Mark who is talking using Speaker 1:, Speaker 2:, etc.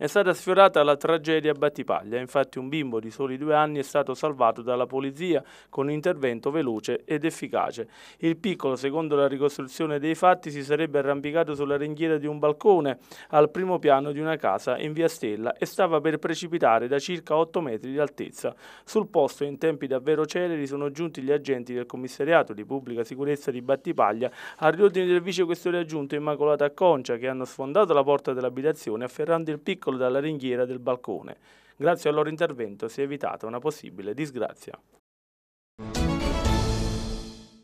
Speaker 1: È stata sfiorata la tragedia a Battipaglia, infatti un bimbo di soli due anni è stato salvato dalla polizia con un intervento veloce ed efficace. Il piccolo, secondo la ricostruzione dei fatti, si sarebbe arrampicato sulla ringhiera di un balcone al primo piano di una casa in via Stella e stava per precipitare da circa 8 metri di altezza. Sul posto, in tempi davvero celeri, sono giunti gli agenti del commissariato di pubblica sicurezza di Battipaglia al riordine del vice questore aggiunto Immacolata Concia che hanno sfondato la porta dell'abitazione afferrando il piccolo dalla ringhiera del balcone. Grazie al loro intervento si è evitata una possibile disgrazia.